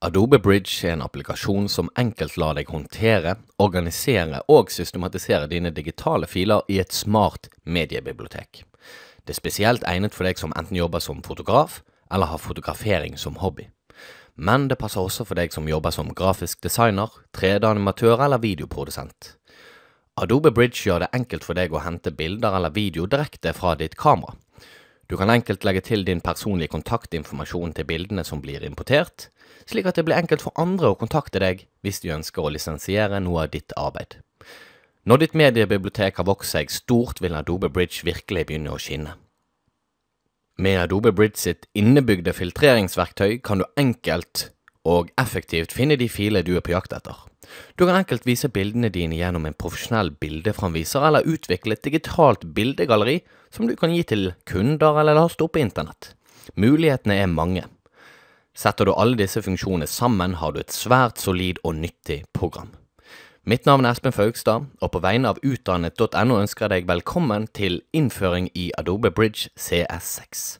Adobe Bridge er en applikasjon som enkelt lar deg håndtere, organisere og systematisere dine digitale filer i et smart mediebibliotek. Det er spesielt egnet for deg som enten jobber som fotograf, eller har fotografering som hobby. Men det passer også for deg som jobber som grafisk designer, 3D-animatør eller videoprodusent. Adobe Bridge gjør det enkelt for deg å hente bilder eller video direkte fra ditt kamera. Du kan enkelt legge til din personlige kontaktinformasjon til bildene som blir importert, slik at det blir enkelt for andre å kontakte deg hvis de ønsker å lisensiere noe av ditt arbeid. Når ditt mediebibliotek har vokst seg stort, vil Adobe Bridge virkelig begynne å skinne. Med Adobe Bridge sitt innebygde filtreringsverktøy kan du enkelt og effektivt finne de filer du er på jakt etter. Du kan enkelt vise bildene dine gjennom en profesjonell bildeframviser eller utvikle et digitalt bildegalleri som du kan gi til kunder eller laste opp på internett. Mulighetene er mange. Setter du alle disse funksjonene sammen, har du et svært solid og nyttig program. Mitt navn er Espen Faugstad, og på vegne av utdannet.no ønsker jeg deg velkommen til innføring i Adobe Bridge CS6.